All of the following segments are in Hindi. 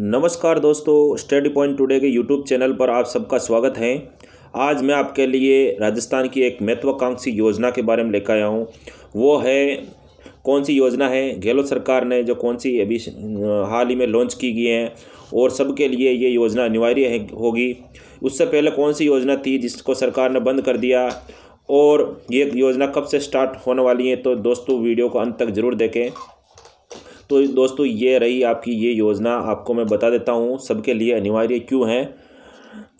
नमस्कार दोस्तों स्टडी पॉइंट टुडे के यूट्यूब चैनल पर आप सबका स्वागत है आज मैं आपके लिए राजस्थान की एक महत्वाकांक्षी योजना के बारे में लेकर आया हूँ वो है कौन सी योजना है गहलोत सरकार ने जो कौन सी अभी हाल ही में लॉन्च की गई है और सबके लिए ये योजना अनिवार्य है होगी उससे पहले कौन सी योजना थी जिसको सरकार ने बंद कर दिया और ये योजना कब से स्टार्ट होने वाली है तो दोस्तों वीडियो को अंत तक ज़रूर देखें तो दोस्तों ये रही आपकी ये योजना आपको मैं बता देता हूँ सबके लिए अनिवार्य क्यों है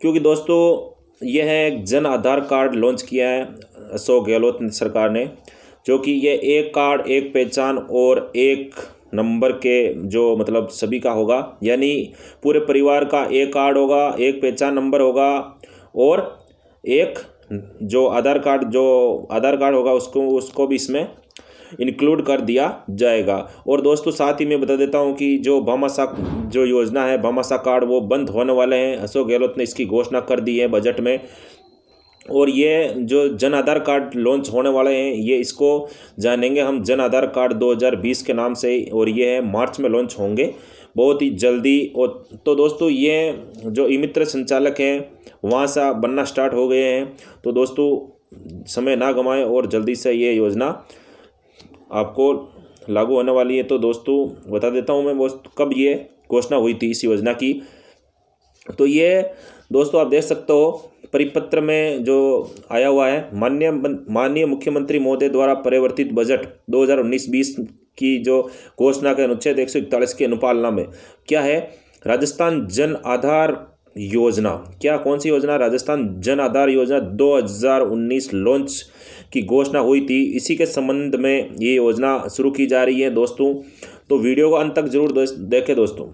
क्योंकि दोस्तों यह है एक जन आधार कार्ड लॉन्च किया है अशोक गहलोत सरकार ने जो कि ये एक कार्ड एक पहचान और एक नंबर के जो मतलब सभी का होगा यानी पूरे परिवार का एक कार्ड होगा एक पहचान नंबर होगा और एक जो आधार कार्ड जो आधार कार्ड होगा उसको उसको भी इसमें इंक्लूड कर दिया जाएगा और दोस्तों साथ ही मैं बता देता हूँ कि जो भामाशा जो योजना है भामाशा कार्ड वो बंद होने वाले हैं अशोक गहलोत ने इसकी घोषणा कर दी है बजट में और ये जो जन आधार कार्ड लॉन्च होने वाले हैं ये इसको जानेंगे हम जन आधार कार्ड 2020 के नाम से और ये है मार्च में लॉन्च होंगे बहुत ही जल्दी और तो दोस्तों ये जो ई मित्र संचालक हैं वहाँ से बनना स्टार्ट हो गए हैं तो दोस्तों समय ना गंवाएं और जल्दी से ये योजना आपको लागू होने वाली है तो दोस्तों बता देता हूँ मैं बहुत कब ये घोषणा हुई थी इस योजना की तो ये दोस्तों आप देख सकते हो परिपत्र में जो आया हुआ है माननीय माननीय मुख्यमंत्री महोदय द्वारा परिवर्तित बजट 2019-20 की जो घोषणा के अनुच्छेद एक की अनुपालना में क्या है राजस्थान जन आधार योजना क्या कौन सी योजना राजस्थान जन आधार योजना 2019 लॉन्च की घोषणा हुई थी इसी के संबंध में ये योजना शुरू की जा रही है दोस्तों तो वीडियो को अंत तक जरूर देखें दोस्तों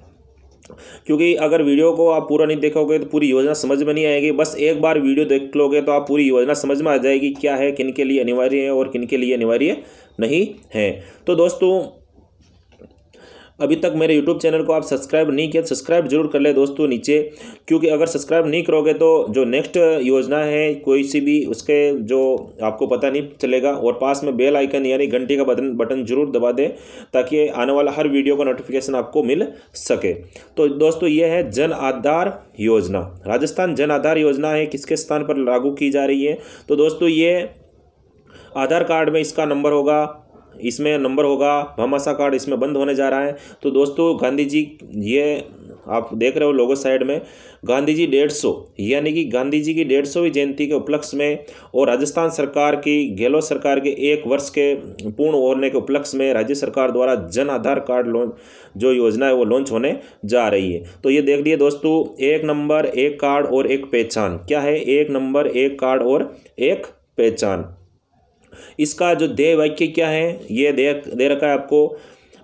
क्योंकि अगर वीडियो को आप पूरा नहीं देखोगे तो पूरी योजना समझ में नहीं आएगी बस एक बार वीडियो देख लोगे तो आप पूरी योजना समझ में आ जाएगी क्या है किन के लिए अनिवार्य है और किन के लिए अनिवार्य नहीं है तो दोस्तों अभी तक मेरे यूट्यूब चैनल को आप सब्सक्राइब नहीं किया सब्सक्राइब जरूर कर ले दोस्तों नीचे क्योंकि अगर सब्सक्राइब नहीं करोगे तो जो नेक्स्ट योजना है कोई सी भी उसके जो आपको पता नहीं चलेगा और पास में बेल आइकन यानी घंटी का बटन बटन जरूर दबा दें ताकि आने वाला हर वीडियो का नोटिफिकेशन आपको मिल सके तो दोस्तों ये है जन आधार योजना राजस्थान जन आधार योजना है किसके स्थान पर लागू की जा रही है तो दोस्तों ये आधार कार्ड में इसका नंबर होगा इसमें नंबर होगा भमासा कार्ड इसमें बंद होने जा रहा है तो दोस्तों गांधी जी ये आप देख रहे हो लोगों साइड में गांधी जी डेढ़ सौ यानी कि गांधी जी की डेढ़ सौवीं जयंती के उपलक्ष्य में और राजस्थान सरकार की गहलोत सरकार के एक वर्ष के पूर्ण होने के उपलक्ष्य में राज्य सरकार द्वारा जन आधार कार्ड लॉन्च जो योजना है वो लॉन्च होने जा रही है तो ये देख लिए दोस्तों एक नंबर एक कार्ड और एक पहचान क्या है एक नंबर एक कार्ड और एक पहचान इसका जो देह वाक्य क्या है ये दे दे रखा है आपको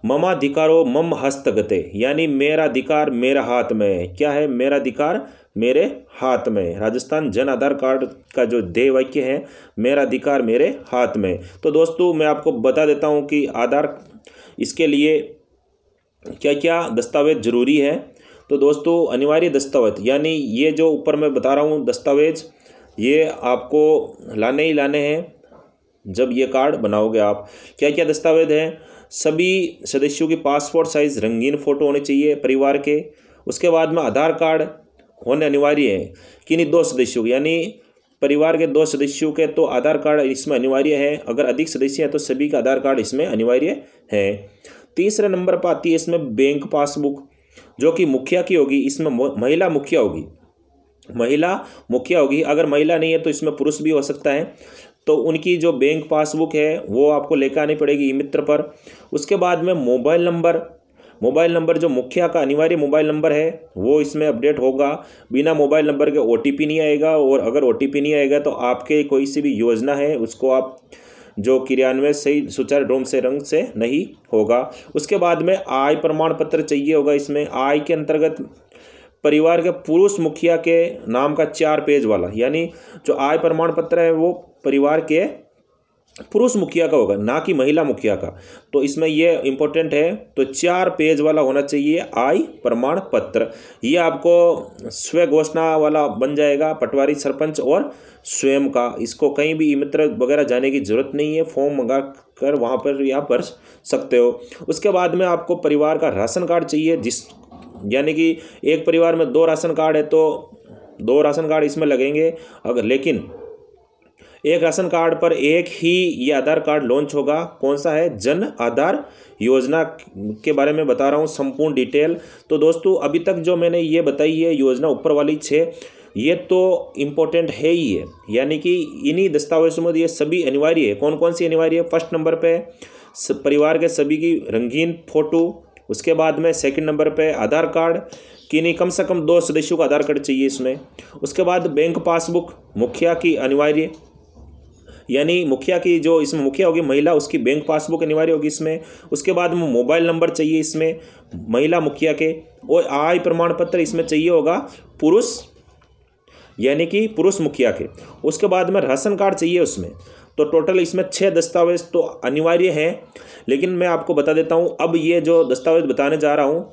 ममाधिकारो मम हस्तगते यानी मेरा अधिकार मेरा हाथ में है क्या है मेरा अधिकार मेरे हाथ में राजस्थान जन आधार कार्ड का जो देय वाक्य है मेरा अधिकार मेरे हाथ में तो दोस्तों मैं आपको बता देता हूँ कि आधार इसके लिए क्या क्या दस्तावेज जरूरी है तो दोस्तों अनिवार्य दस्तावेज यानी ये जो ऊपर मैं बता रहा हूँ दस्तावेज ये आपको लाने ही लाने हैं जब ये कार्ड बनाओगे आप क्या क्या दस्तावेज हैं सभी सदस्यों की पासपोर्ट साइज़ रंगीन फ़ोटो होने चाहिए परिवार के उसके बाद में आधार कार्ड होने अनिवार्य है कि नहीं दो सदस्यों यानी परिवार के दो सदस्यों के तो आधार कार्ड इसमें अनिवार्य है अगर अधिक सदस्य हैं तो सभी का आधार कार्ड इसमें अनिवार्य है तीसरे नंबर पर आती है इसमें बैंक पासबुक जो कि मुखिया की होगी इसमें महिला मुखिया होगी महिला मुखिया होगी अगर महिला नहीं है तो इसमें पुरुष भी हो सकता है तो उनकी जो बैंक पासबुक है वो आपको लेकर आनी पड़ेगी ई मित्र पर उसके बाद में मोबाइल नंबर मोबाइल नंबर जो मुखिया का अनिवार्य मोबाइल नंबर है वो इसमें अपडेट होगा बिना मोबाइल नंबर के ओ नहीं आएगा और अगर ओ नहीं आएगा तो आपके कोई सी भी योजना है उसको आप जो क्रियान्वयन सही सुचारू ढोम से रंग से नहीं होगा उसके बाद में आय प्रमाण पत्र चाहिए होगा इसमें आय के अंतर्गत परिवार के पुरुष मुखिया के नाम का चार पेज वाला यानी जो आय प्रमाण पत्र है वो परिवार के पुरुष मुखिया का होगा ना कि महिला मुखिया का तो इसमें यह इंपॉर्टेंट है तो चार पेज वाला होना चाहिए आय प्रमाण पत्र ये आपको स्वयं घोषणा वाला बन जाएगा पटवारी सरपंच और स्वयं का इसको कहीं भी मित्र वगैरह जाने की ज़रूरत नहीं है फॉर्म मंगा कर वहाँ पर या भर सकते हो उसके बाद में आपको परिवार का राशन कार्ड चाहिए जिस यानी कि एक परिवार में दो राशन कार्ड है तो दो राशन कार्ड इसमें लगेंगे अगर लेकिन एक राशन कार्ड पर एक ही ये आधार कार्ड लॉन्च होगा कौन सा है जन आधार योजना के बारे में बता रहा हूँ संपूर्ण डिटेल तो दोस्तों अभी तक जो मैंने ये बताई है योजना ऊपर वाली छः ये तो इम्पोर्टेंट है ही है यानी कि इन्हीं दस्तावेजों में ये सभी अनिवार्य है कौन कौन सी अनिवार्य है फर्स्ट नंबर पर परिवार के सभी की रंगीन फ़ोटो उसके बाद में सेकंड नंबर पे आधार कार्ड कि नहीं कम से कम दो सदस्यों का आधार कार्ड चाहिए इसमें उसके बाद बैंक पासबुक मुखिया की अनिवार्य यानी मुखिया की जो इसमें मुखिया होगी महिला उसकी बैंक पासबुक अनिवार्य होगी इसमें उसके बाद में मोबाइल नंबर चाहिए इसमें महिला मुखिया के और आय प्रमाण पत्र इसमें चाहिए होगा पुरुष यानी कि पुरुष मुखिया के उसके बाद में राशन कार्ड चाहिए उसमें तो टोटल इसमें छः दस्तावेज तो अनिवार्य हैं लेकिन मैं आपको बता देता हूँ अब ये जो दस्तावेज बताने जा रहा हूँ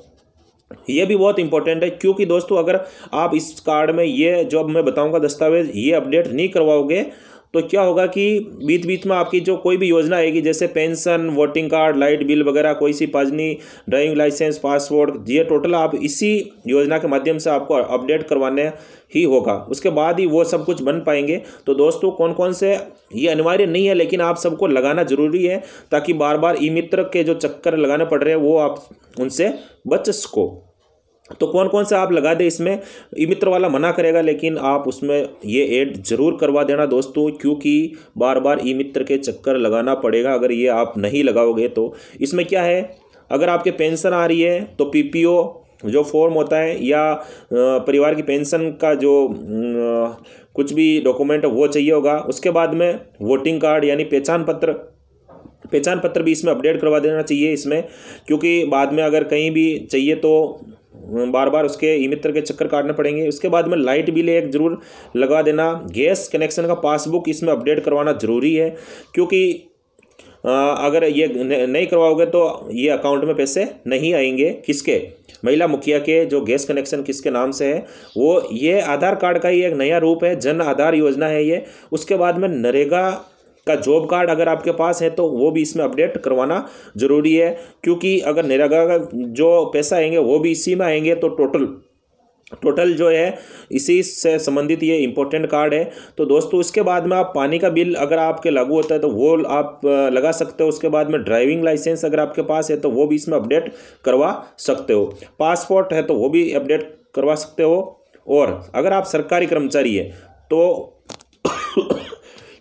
ये भी बहुत इंपॉर्टेंट है क्योंकि दोस्तों अगर आप इस कार्ड में ये जो अब मैं बताऊंगा दस्तावेज ये अपडेट नहीं करवाओगे तो क्या होगा कि बीच बीच में आपकी जो कोई भी योजना आएगी जैसे pension voting card light bill वगैरह कोई सी पाजनी ड्राइविंग लाइसेंस पासपोर्ट ये टोटल आप इसी योजना के माध्यम से आपको अपडेट करवाने ही होगा उसके बाद ही वो सब कुछ बन पाएंगे तो दोस्तों कौन कौन से ये अनिवार्य नहीं है लेकिन आप सबको लगाना जरूरी है ताकि बार बार ई मित्र के जो चक्कर लगाने पड़ रहे हैं वो आप उनसे बच सको तो कौन कौन सा आप लगा दें इसमें ई मित्र वाला मना करेगा लेकिन आप उसमें ये ऐड जरूर करवा देना दोस्तों क्योंकि बार बार ई मित्र के चक्कर लगाना पड़ेगा अगर ये आप नहीं लगाओगे तो इसमें क्या है अगर आपके पेंशन आ रही है तो पीपीओ जो फॉर्म होता है या परिवार की पेंशन का जो कुछ भी डॉक्यूमेंट वो चाहिए होगा उसके बाद में वोटिंग कार्ड यानी पहचान पत्र पहचान पत्र भी इसमें अपडेट करवा देना चाहिए इसमें क्योंकि बाद में अगर कहीं भी चाहिए तो बार बार उसके ईमित्र मित्र के चक्कर काटने पड़ेंगे उसके बाद में लाइट बिल एक जरूर लगा देना गैस कनेक्शन का पासबुक इसमें अपडेट करवाना ज़रूरी है क्योंकि अगर ये नहीं करवाओगे तो ये अकाउंट में पैसे नहीं आएंगे किसके महिला मुखिया के जो गैस कनेक्शन किसके नाम से है वो ये आधार कार्ड का ही एक नया रूप है जन आधार योजना है ये उसके बाद में नरेगा का जॉब कार्ड अगर आपके पास है तो वो भी इसमें अपडेट करवाना ज़रूरी है क्योंकि अगर निरागा का जो पैसा आएंगे वो भी इसी में आएंगे तो टोटल टोटल जो है इसी से संबंधित ये इम्पोर्टेंट कार्ड है तो दोस्तों उसके बाद में आप पानी का बिल अगर आपके लागू होता है तो वो आप लगा सकते हो उसके बाद में ड्राइविंग लाइसेंस अगर आपके पास है तो वो भी इसमें अपडेट करवा सकते हो पासपोर्ट है तो वो भी अपडेट करवा सकते हो और अगर आप सरकारी कर्मचारी है तो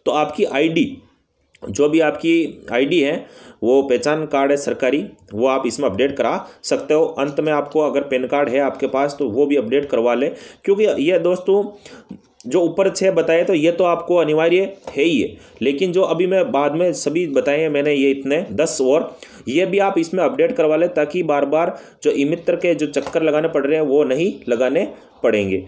तो आपकी आईडी जो भी आपकी आईडी है वो पहचान कार्ड है सरकारी वो आप इसमें अपडेट करा सकते हो अंत में आपको अगर पेन कार्ड है आपके पास तो वो भी अपडेट करवा लें क्योंकि यह दोस्तों जो ऊपर छः बताए तो ये तो आपको अनिवार्य है ही है लेकिन जो अभी मैं बाद में सभी बताए हैं मैंने ये इतने दस और ये भी आप इसमें अपडेट करवा लें ताकि बार बार जो इमित्र के जो चक्कर लगाने पड़ रहे हैं वो नहीं लगाने पड़ेंगे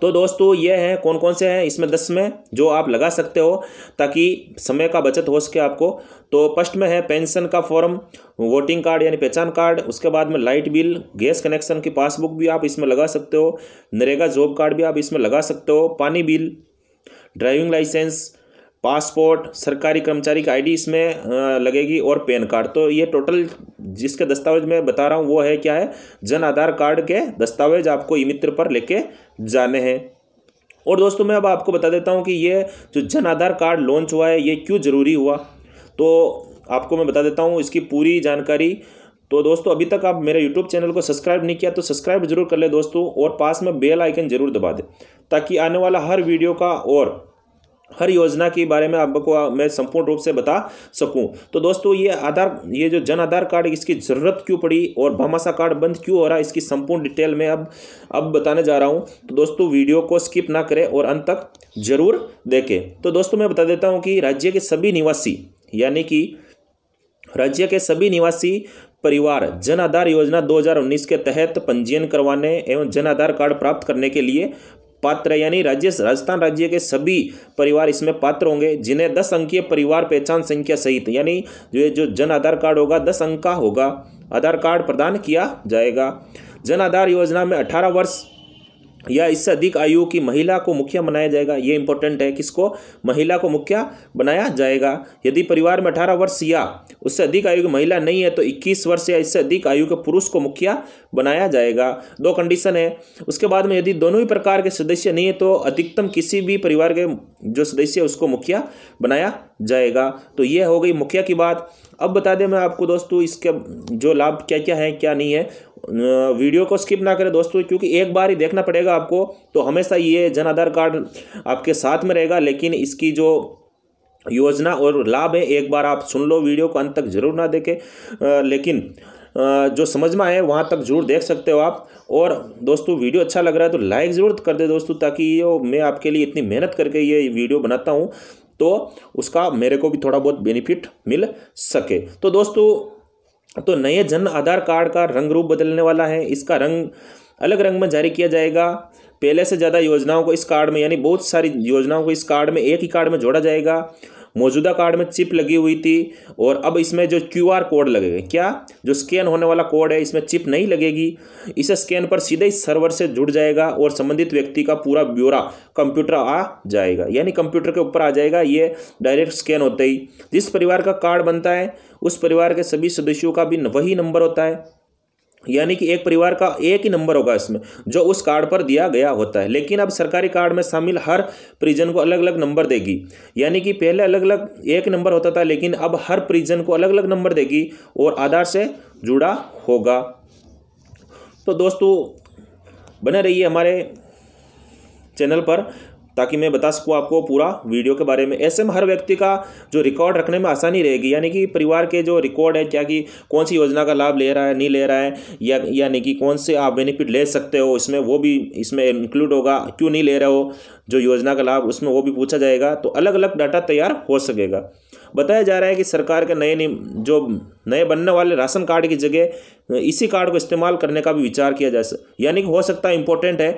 तो दोस्तों ये हैं कौन कौन से हैं इसमें दस में जो आप लगा सकते हो ताकि समय का बचत हो सके आपको तो फर्स्ट में है पेंशन का फॉर्म वोटिंग कार्ड यानी पहचान कार्ड उसके बाद में लाइट बिल गैस कनेक्शन की पासबुक भी आप इसमें लगा सकते हो नरेगा जॉब कार्ड भी आप इसमें लगा सकते हो पानी बिल ड्राइविंग लाइसेंस पासपोर्ट सरकारी कर्मचारी का आईडी इसमें लगेगी और पैन कार्ड तो ये टोटल जिसके दस्तावेज मैं बता रहा हूँ वो है क्या है जन आधार कार्ड के दस्तावेज आपको ई मित्र पर लेके जाने हैं और दोस्तों मैं अब आपको बता देता हूँ कि ये जो जन आधार कार्ड लॉन्च हुआ है ये क्यों ज़रूरी हुआ तो आपको मैं बता देता हूँ इसकी पूरी जानकारी तो दोस्तों अभी तक आप मेरे यूट्यूब चैनल को सब्सक्राइब नहीं किया तो सब्सक्राइब जरूर कर ले दोस्तों और पास में बेल आइकन जरूर दबा दें ताकि आने वाला हर वीडियो का और हर योजना के बारे में आपको मैं संपूर्ण रूप से बता सकूं तो दोस्तों ये आधार ये जो जन आधार कार्ड इसकी ज़रूरत क्यों पड़ी और भामाशा कार्ड बंद क्यों हो रहा है इसकी संपूर्ण डिटेल में अब अब बताने जा रहा हूं तो दोस्तों वीडियो को स्किप ना करें और अंत तक जरूर देखें तो दोस्तों मैं बता देता हूँ कि राज्य के सभी निवासी यानी कि राज्य के सभी निवासी परिवार जन आधार योजना 2019 के तहत पंजीयन करवाने एवं जन आधार कार्ड प्राप्त करने के लिए पात्र यानी राज्य राजस्थान राज्य के सभी परिवार इसमें पात्र होंगे जिन्हें दस अंकीय परिवार पहचान संख्या सहित यानी जो जो जन आधार कार्ड होगा दस अंक का होगा आधार कार्ड प्रदान किया जाएगा जन आधार योजना में अठारह वर्ष या इससे अधिक आयु की महिला को मुखिया बनाया जाएगा ये इंपॉर्टेंट है किसको महिला को मुखिया बनाया जाएगा यदि परिवार में अठारह वर्ष या उससे अधिक आयु की महिला नहीं है तो इक्कीस वर्ष या इससे अधिक आयु के पुरुष को मुखिया बनाया जाएगा दो कंडीशन है उसके बाद में यदि दोनों ही प्रकार के सदस्य नहीं है तो अधिकतम किसी भी परिवार के जो सदस्य है उसको मुखिया बनाया जाएगा तो ये हो गई मुखिया की बात अब बता दें मैं आपको दोस्तों इसके जो लाभ क्या क्या है क्या नहीं है वीडियो को स्किप ना करें दोस्तों क्योंकि एक बार ही देखना पड़ेगा आपको तो हमेशा ये जन आधार कार्ड आपके साथ में रहेगा लेकिन इसकी जो योजना और लाभ है एक बार आप सुन लो वीडियो को अंत तक जरूर ना देखें लेकिन जो समझ में आए वहाँ तक जरूर देख सकते हो आप और दोस्तों वीडियो अच्छा लग रहा है तो लाइक ज़रूर कर दे दोस्तों ताकि ये मैं आपके लिए इतनी मेहनत करके ये वीडियो बनाता हूँ तो उसका मेरे को भी थोड़ा बहुत बेनिफिट मिल सके तो दोस्तों तो नए जन आधार कार्ड का रंग रूप बदलने वाला है इसका रंग अलग रंग में जारी किया जाएगा पहले से ज़्यादा योजनाओं को इस कार्ड में यानी बहुत सारी योजनाओं को इस कार्ड में एक ही कार्ड में जोड़ा जाएगा मौजूदा कार्ड में चिप लगी हुई थी और अब इसमें जो क्यू कोड लगेगा क्या जो स्कैन होने वाला कोड है इसमें चिप नहीं लगेगी इस स्कैन पर सीधे ही सर्वर से जुड़ जाएगा और संबंधित व्यक्ति का पूरा ब्यौरा कंप्यूटर आ जाएगा यानी कंप्यूटर के ऊपर आ जाएगा ये डायरेक्ट स्कैन होते ही जिस परिवार का कार्ड बनता है उस परिवार के सभी सदस्यों का भी वही नंबर होता है यानी कि एक परिवार का एक ही नंबर होगा इसमें जो उस कार्ड पर दिया गया होता है लेकिन अब सरकारी कार्ड में शामिल हर परिजन को अलग अलग नंबर देगी यानी कि पहले अलग अलग एक नंबर होता था लेकिन अब हर परिजन को अलग अलग नंबर देगी और आधार से जुड़ा होगा तो दोस्तों बने रहिए हमारे चैनल पर ताकि मैं बता सकूँ आपको पूरा वीडियो के बारे में ऐसे में हर व्यक्ति का जो रिकॉर्ड रखने में आसानी रहेगी यानी कि परिवार के जो रिकॉर्ड है क्या कि कौन सी योजना का लाभ ले रहा है नहीं ले रहा है या यानी कि कौन से आप बेनिफिट ले सकते हो इसमें वो भी इसमें इंक्लूड होगा क्यों नहीं ले रहे हो जो योजना का लाभ उसमें वो भी पूछा जाएगा तो अलग अलग डाटा तैयार हो सकेगा बताया जा रहा है कि सरकार के नए जो नए बनने वाले राशन कार्ड की जगह इसी कार्ड को इस्तेमाल करने का भी विचार किया जा सकता यानी कि हो सकता है इंपॉर्टेंट है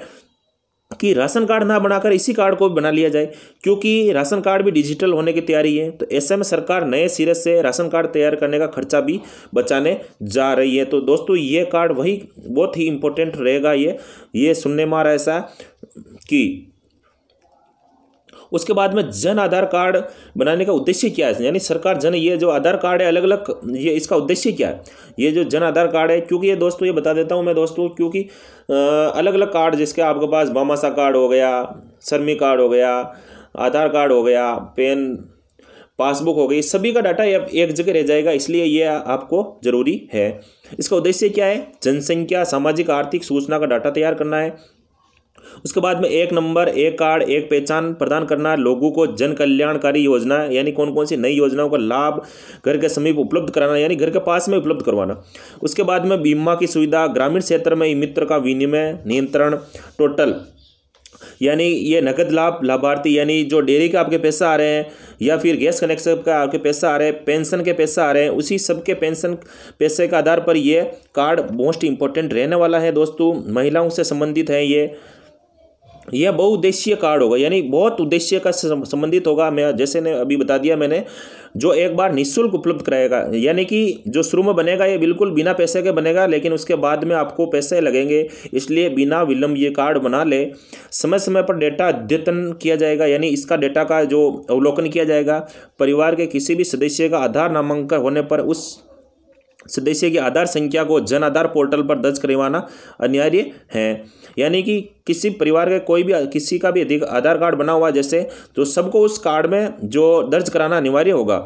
कि राशन कार्ड ना बनाकर इसी कार्ड को बना लिया जाए क्योंकि राशन कार्ड भी डिजिटल होने की तैयारी है तो ऐसे में सरकार नए सिरे से राशन कार्ड तैयार करने का खर्चा भी बचाने जा रही है तो दोस्तों ये कार्ड वही बहुत ही इंपॉर्टेंट रहेगा ये ये सुनने में आ रहा है ऐसा कि उसके बाद में जन आधार कार्ड बनाने का उद्देश्य क्या है यानी सरकार जन ये जो आधार कार्ड है अलग अलग ये इसका उद्देश्य क्या है ये जो जन आधार कार्ड है क्योंकि ये दोस्तों ये बता देता हूँ मैं दोस्तों क्योंकि अलग अलग कार्ड जिसके आपके पास बामासा कार्ड हो गया शर्मी कार्ड हो गया आधार कार्ड हो गया पेन पासबुक हो गई सभी का डाटा अब एक जगह रह जाएगा इसलिए ये आपको ज़रूरी है इसका उद्देश्य क्या है जनसंख्या सामाजिक आर्थिक सूचना का डाटा तैयार करना है उसके बाद में एक नंबर एक कार्ड एक पहचान प्रदान करना लोगों को जन कल्याणकारी योजना यानी कौन कौन सी नई योजनाओं का लाभ घर के समीप उपलब्ध कराना यानी घर के पास में उपलब्ध करवाना उसके बाद में बीमा की सुविधा ग्रामीण क्षेत्र में मित्र का विनिमय नियंत्रण टोटल यानी ये नकद लाभ लाभार्थी यानी जो डेयरी का आपके पैसा आ रहे हैं या फिर गैस कनेक्शन का आपके पैसा आ रहे हैं पेंशन के पैसा आ रहे हैं उसी सबके पेंशन पैसे के आधार पर ये कार्ड मोस्ट इंपॉर्टेंट रहने वाला है दोस्तों महिलाओं से संबंधित है ये यह बहुउद्देश्य कार्ड होगा यानी बहुत उद्देश्य का संबंधित होगा मैं जैसे ने अभी बता दिया मैंने जो एक बार निःशुल्क उपलब्ध कराएगा यानी कि जो शुरू में बनेगा ये बिल्कुल बिना पैसे के बनेगा लेकिन उसके बाद में आपको पैसे लगेंगे इसलिए बिना विलंब ये कार्ड बना ले समय समय पर डेटा अद्यतन किया जाएगा यानी इसका डेटा का जो अवलोकन किया जाएगा परिवार के किसी भी सदस्य का आधार नामांकन होने पर उस सदस्य की आधार संख्या को जन आधार पोर्टल पर दर्ज करवाना अनिवार्य है यानी कि किसी परिवार का कोई भी किसी का भी आधार कार्ड बना हुआ जैसे तो सबको उस कार्ड में जो दर्ज कराना अनिवार्य होगा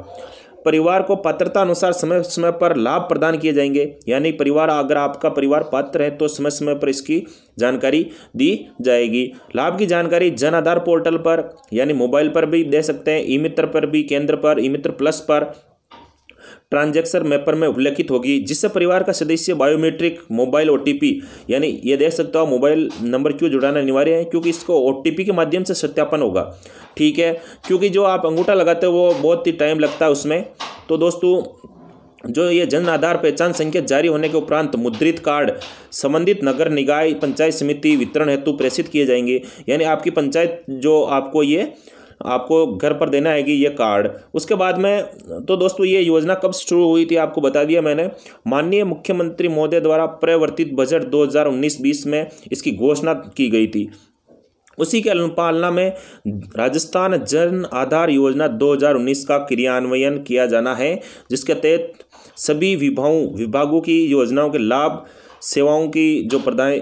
परिवार को पात्रता अनुसार समय समय पर लाभ प्रदान किए जाएंगे यानी परिवार अगर आपका परिवार पात्र है तो समय समय पर इसकी जानकारी दी जाएगी लाभ की जानकारी जन आधार पोर्टल पर यानी मोबाइल पर भी दे सकते हैं ई मित्र पर भी केंद्र पर ई मित्र प्लस पर ट्रांजैक्शन मैपर में उल्लेखित होगी जिससे परिवार का सदस्य बायोमेट्रिक मोबाइल ओ यानी ये देख सकता हो मोबाइल नंबर क्यों जुड़ाना अनिवार्य है क्योंकि इसको ओ के माध्यम से सत्यापन होगा ठीक है क्योंकि जो आप अंगूठा लगाते हो वो बहुत ही टाइम लगता है उसमें तो दोस्तों जो ये जन आधार पहचान संख्या जारी होने के उपरांत मुद्रित कार्ड संबंधित नगर निकाय पंचायत समिति वितरण हेतु प्रेषित किए जाएंगे यानी आपकी पंचायत जो आपको ये आपको घर पर देना है कि ये कार्ड उसके बाद में तो दोस्तों ये योजना कब शुरू हुई थी आपको बता दिया मैंने माननीय मुख्यमंत्री महोदय द्वारा प्रवर्तित बजट 2019-20 में इसकी घोषणा की गई थी उसी के अनुपालना में राजस्थान जन आधार योजना 2019 का क्रियान्वयन किया जाना है जिसके तहत सभी विभागों विभागों की योजनाओं के लाभ सेवाओं की जो प्रदाय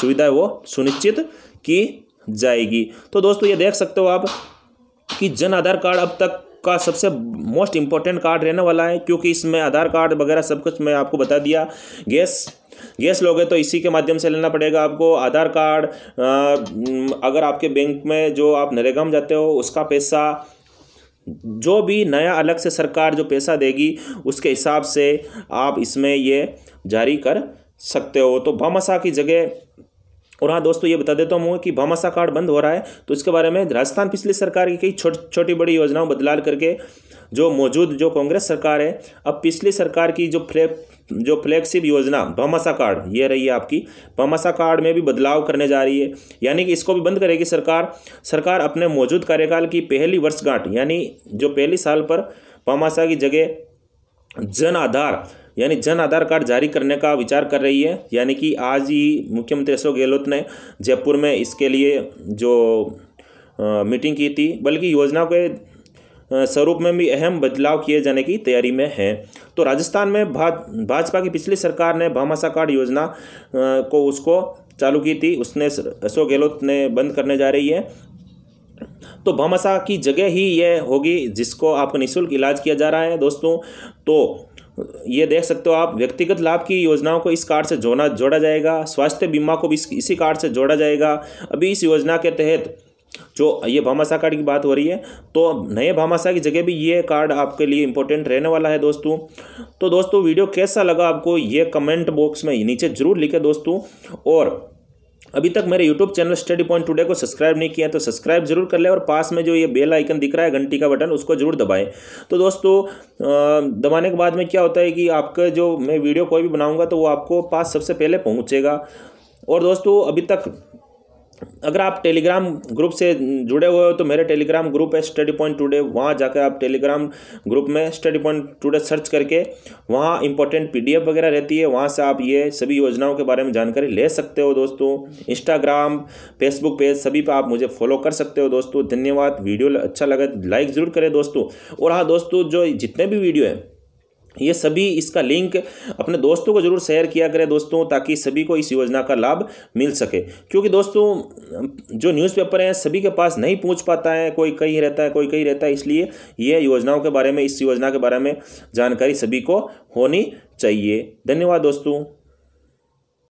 सुविधा है वो सुनिश्चित की जाएगी तो दोस्तों ये देख सकते हो आप कि जन आधार कार्ड अब तक का सबसे मोस्ट इम्पॉर्टेंट कार्ड रहने वाला है क्योंकि इसमें आधार कार्ड वगैरह सब कुछ मैं आपको बता दिया गैस गैस लोगे तो इसी के माध्यम से लेना पड़ेगा आपको आधार कार्ड अगर आपके बैंक में जो आप नरेगा में जाते हो उसका पैसा जो भी नया अलग से सरकार जो पैसा देगी उसके हिसाब से आप इसमें ये जारी कर सकते हो तो भमसा की जगह और हाँ दोस्तों ये बता देता हूँ कि भामाशा कार्ड बंद हो रहा है तो इसके बारे में राजस्थान पिछली सरकार की कई छोटी छोटी बड़ी योजनाओं बदलाल करके जो मौजूद जो कांग्रेस सरकार है अब पिछली सरकार की जो फ्लैग जो फ्लैगशिप योजना भामाशा कार्ड ये रही है आपकी भामाशा कार्ड में भी बदलाव करने जा रही है यानी कि इसको भी बंद करेगी सरकार सरकार अपने मौजूद कार्यकाल की पहली वर्षगांठ यानी जो पहली साल पर भामाशा की जगह जन आधार यानी जन आधार कार्ड जारी करने का विचार कर रही है यानी कि आज ही मुख्यमंत्री अशोक गहलोत ने जयपुर में इसके लिए जो आ, मीटिंग की थी बल्कि योजना के स्वरूप में भी अहम बदलाव किए जाने की तैयारी में है तो राजस्थान में भा भाजपा की पिछली सरकार ने भामाशा कार्ड योजना आ, को उसको चालू की थी उसने अशोक गहलोत ने बंद करने जा रही है तो भामाशाह की जगह ही यह होगी जिसको आपको निःशुल्क इलाज किया जा रहा है दोस्तों तो ये देख सकते हो आप व्यक्तिगत लाभ की योजनाओं को इस कार्ड से जोड़ा जोड़ा जाएगा स्वास्थ्य बीमा को भी इसी कार्ड से जोड़ा जाएगा अभी इस योजना के तहत जो ये भामाशाह कार्ड की बात हो रही है तो नए भामाशाह की जगह भी ये कार्ड आपके लिए इंपॉर्टेंट रहने वाला है दोस्तों तो दोस्तों वीडियो कैसा लगा आपको ये कमेंट बॉक्स में नीचे ज़रूर लिखे दोस्तों और अभी तक मेरे YouTube channel study point today को सब्सक्राइब नहीं किया तो सब्सक्राइब जरूर कर ले और पास में जो ये बेल आइकन दिख रहा है घंटी का बटन उसको जरूर दबाएं तो दोस्तों दबाने के बाद में क्या होता है कि आपका जो मैं वीडियो कोई भी बनाऊंगा तो वो आपको पास सबसे पहले पहुँचेगा और दोस्तों अभी तक अगर आप टेलीग्राम ग्रुप से जुड़े हुए हो तो मेरे टेलीग्राम ग्रुप है स्टडी पॉइंट टुडे वहाँ जाकर आप टेलीग्राम ग्रुप में स्टडी पॉइंट टुडे सर्च करके वहाँ इंपॉर्टेंट पीडीएफ वगैरह रहती है वहाँ से आप ये सभी योजनाओं के बारे में जानकारी ले सकते हो दोस्तों इंस्टाग्राम फेसबुक पेज सभी पर आप मुझे फॉलो कर सकते हो दोस्तों धन्यवाद वीडियो अच्छा लगा लाइक तो ज़रूर करें दोस्तों और हाँ दोस्तों जो जितने भी वीडियो हैं ये सभी इसका लिंक अपने दोस्तों को जरूर शेयर किया करें दोस्तों ताकि सभी को इस योजना का लाभ मिल सके क्योंकि दोस्तों जो न्यूज़पेपर हैं सभी के पास नहीं पहुंच पाता है कोई कहीं रहता है कोई कहीं रहता है इसलिए ये योजनाओं के बारे में इस योजना के बारे में जानकारी सभी को होनी चाहिए धन्यवाद दोस्तों